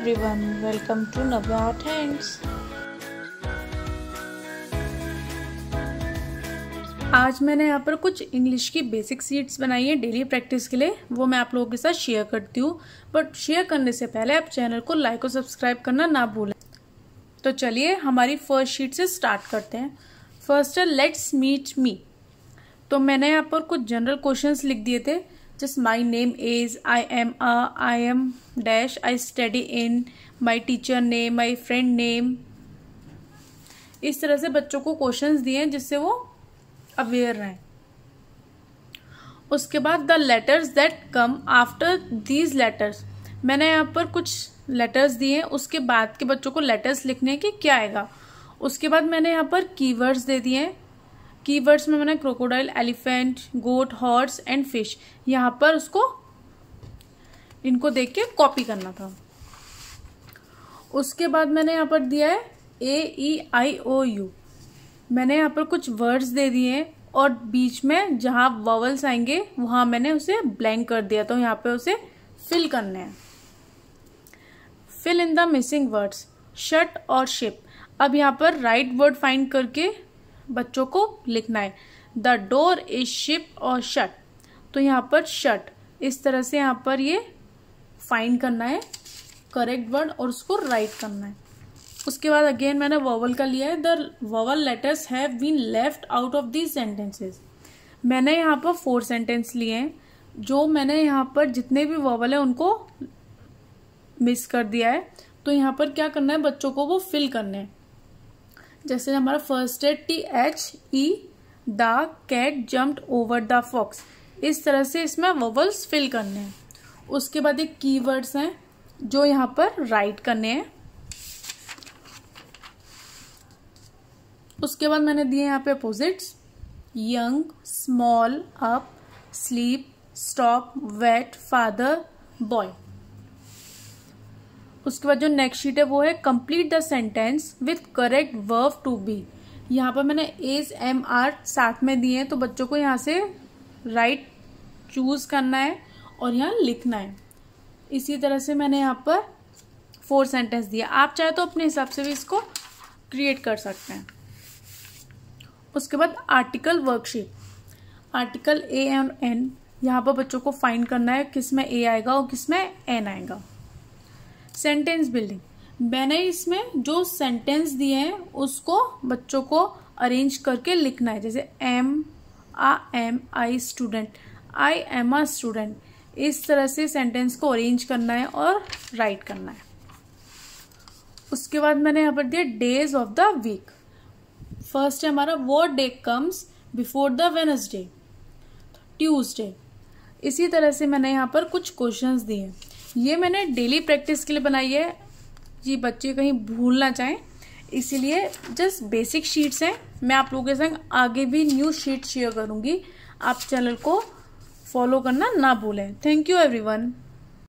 everyone, welcome to Navya Hands. आज मैंने यहाँ पर कुछ इंग्लिश की बेसिक सीट्स बनाई हैं डेली प्रैक्टिस के लिए वो मैं आप लोगों के साथ शेयर करती हूँ बट शेयर करने से पहले आप चैनल को लाइक और सब्सक्राइब करना ना भूलें तो चलिए हमारी फर्स्ट शीट से स्टार्ट करते हैं फर्स्ट है लेट्स मीट मी तो मैंने यहाँ पर कुछ जनरल क्वेश्चंस लिख दिए थे just my name is i am a i am dash i study in my teacher name my friend name इस तरह से बच्चों को क्वेश्चंस दिए हैं जिससे वो अवेयर रहें उसके बाद the letters that come after these letters मैंने यहाँ पर कुछ लेटर्स दिए हैं उसके बाद के बच्चों को लेटर्स लिखने के क्या आएगा उसके बाद मैंने यहाँ पर कीवर्ड्स दे दिए हैं कीवर्ड्स में मैंने crocodile elephant goat horse and fish यहाँ पर उसको इनको देख के कॉपी करना था उसके बाद मैंने यहाँ पर दिया है ए ई आई ओ यू मैंने यहाँ पर कुछ वर्ड्स दे दिए और बीच में जहाँ वॉवल्स आएंगे वहाँ मैंने उसे ब्लैंक कर दिया तो यहाँ पर उसे फिल करने हैं fill in the missing words shirt और शिप अब यहाँ पर राइट वर्ड फाइंड करके बच्चों को लिखना है द डोर इज शिप और शट तो यहाँ पर शट इस तरह से यहाँ पर ये फाइंड करना है करेक्ट वर्ड और उसको राइट करना है उसके बाद अगेन मैंने वोवल का लिया है the vowel letters have been left out of these sentences मैंने यहाँ पर फोर सेंटेंस लिए हैं जो मैंने यहाँ पर जितने भी वोवल हैं उनको मिस कर दिया है तो यहाँ पर क्या करना है बच्चों को वो फिल करने हैं जैसे हमारा फर्स्ट है T H E the cat jumped over the fox इस तरह से इसमें वोवल्स फिल करने हैं उसके बाद एक कीवर्ड्स हैं जो यहाँ पर राइट करने हैं उसके बाद मैंने दिए यहाँ पे opposites young small up sleep stop wet father boy उसके बाद जो नेक्स्ट शीट है वो है complete the sentence with correct verb to be यहाँ पर मैंने एज एम आर साथ में दिए हैं तो बच्चों को यहाँ से राइट चूज करना है और यहाँ लिखना है इसी तरह से मैंने यहाँ पर फोर सेंटेंस दिया आप चाहे तो अपने हिसाब से भी इसको क्रिएट कर सकते हैं उसके बाद article worksheet article a and an यहाँ पर बच्चों को फाइंड करना है किस में ए आएगा और किस में एन आएगा सेंटेंस बिल्डिंग मैंने इसमें जो सेंटेंस दिए हैं उसको बच्चों को अरेंज करके लिखना है जैसे am a am I student I am a student इस तरह से सेंटेंस को अरेंज करना है और राइट करना है उसके बाद मैंने यहाँ पर दिया days of the week first है हमारा वो day comes before the Wednesday Tuesday इसी तरह से मैंने यहाँ पर कुछ क्वेश्चंस दिए ये मैंने डेली प्रैक्टिस के लिए बनाई है ये बच्चे कहीं भूल ना चाहें इसीलिए जस्ट बेसिक शीट्स हैं मैं आप लोगों के संग आगे भी न्यू शीट शेयर करूँगी आप चैनल को फॉलो करना ना भूलें थैंक यू एवरीवन